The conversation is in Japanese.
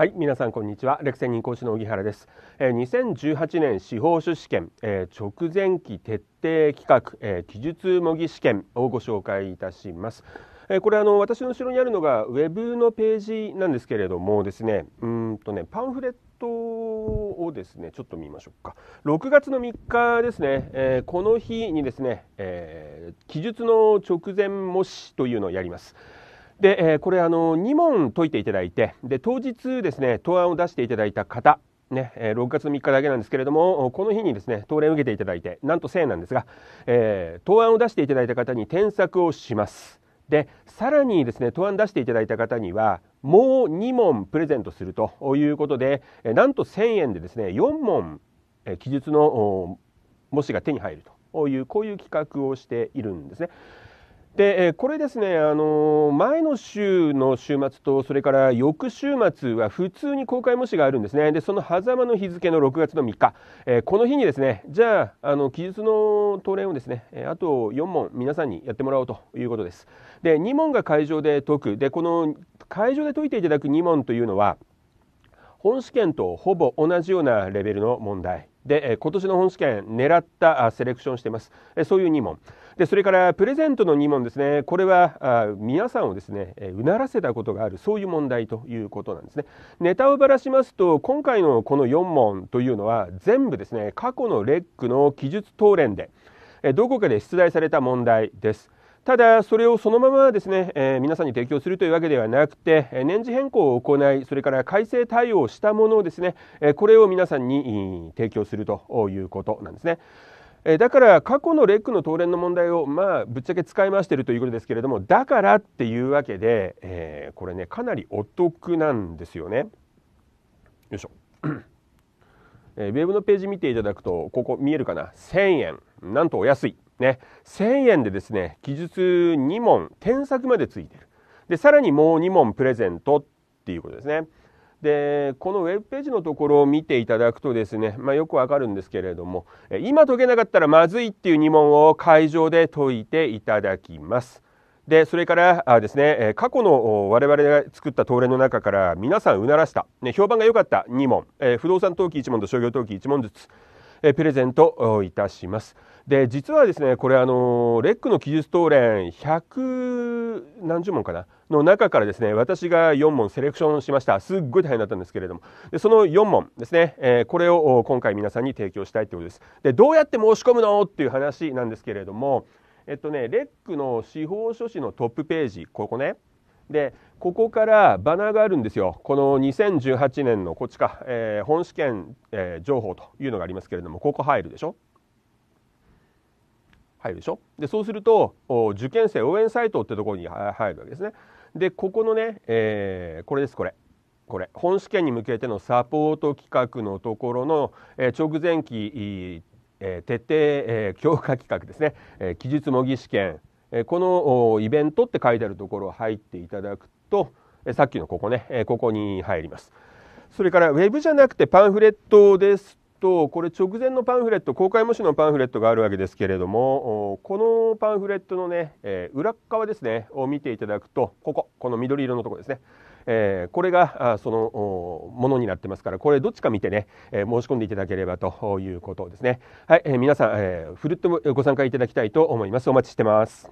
はい皆さんこんにちは歴戦人講師の荻原です、えー、2018年司法書試験、えー、直前期徹底企画、えー、記述模擬試験をご紹介いたしますえこれあの私の後ろにあるのがウェブのページなんですけれどもですねうんとねパンフレットをですねちょっと見ましょうか6月の3日ですね、えこの日にですね、え記述の直前模試というのをやりますで、えこれあの2問解いていただいてで当日ですね答案を出していただいた方ね、6月3日だけなんですけれどもこの日にですね答練を受けていただいてなんと1000円なんですが、えー、答案を出していただいた方に添削をしますでさらにですね答案を出していただいた方にはもう2問プレゼントするということでなんと1000円でですね4問記述の模試が手に入るというこういう企画をしているんですね。で、えこれですね、あの前の週の週末と、それから翌週末は普通に公開模試があるんですね。で、その狭間の日付の6月の3日、えこの日にですね、じゃあ、あの、記述の答練をですね、あと4問皆さんにやってもらおうということです。で、2問が会場で解く。で、この会場で解いていただく2問というのは、本試験とほぼ同じようなレベルの問題。で、え今年の本試験狙ったセレクションしてます、えそういう2問でそれからプレゼントの2問ですねこれはあ皆さんをですね、うならせたことがあるそういう問題ということなんですねネタをばらしますと今回のこの4問というのは全部ですね過去のレックの記述答練で、えどこかで出題された問題ですただそれをそのままですね、えー、皆さんに提供するというわけではなくて年次変更を行いそれから改正対応したものをですね、えこれを皆さんに提供するということなんですね。だから過去のレックの答連の問題をまあぶっちゃけ使い回しているということですけれどもだからっていうわけで、えー、これねかなりお得なんですよね。よいしょ。えー、ウェブのページ見ていただくとここ見えるかな1000円なんとお安い。ね、1000円でですね記述2問添削までついてるでさらにもう2問プレゼントっていうことですねでこのウェブページのところを見ていただくとですね、まあ、よくわかるんですけれども今解けなかったらまずいっていう2問を会場で解いていただきます。でそれからあですね過去の我々が作った東レの中から皆さんうならした、ね、評判が良かった2問、え不動産登記1問と商業登記1問ずつえプレゼントいたします。で実はですねこれあのレックの記述答練100何十問かなの中からですね私が4問セレクションしましたすっごい大変だったんですけれどもでその4問ですね、えー、これを今回皆さんに提供したいということですでどうやって申し込むのっていう話なんですけれどもえっとねレックの司法書士のトップページここねでここからバナーがあるんですよ、この2018年のこっちか、えー、本試験、えー、情報というのがありますけれども、ここ入るでしょ。入るでしょでそうすると受験生応援サイトってところに入るわけですね。でここのね、えー、これですこれこれ本試験に向けてのサポート企画のところの、えー、直前期、えー、徹底、えー、強化企画ですね、えー、記述模擬試験えこのイベントって書いてあるところ入っていただくと、えさっきのここね、えここに入ります。それからウェブじゃなくてパンフレットですとこれ直前のパンフレット公開模試のパンフレットがあるわけですけれどもこのパンフレットのね、え裏側ですねを見ていただくとこここの緑色のとこですね、えこれがそのものになってますからこれどっちか見てね、え申し込んでいただければということですねはい、え皆さん、えふるってご参加いただきたいと思いますお待ちしてます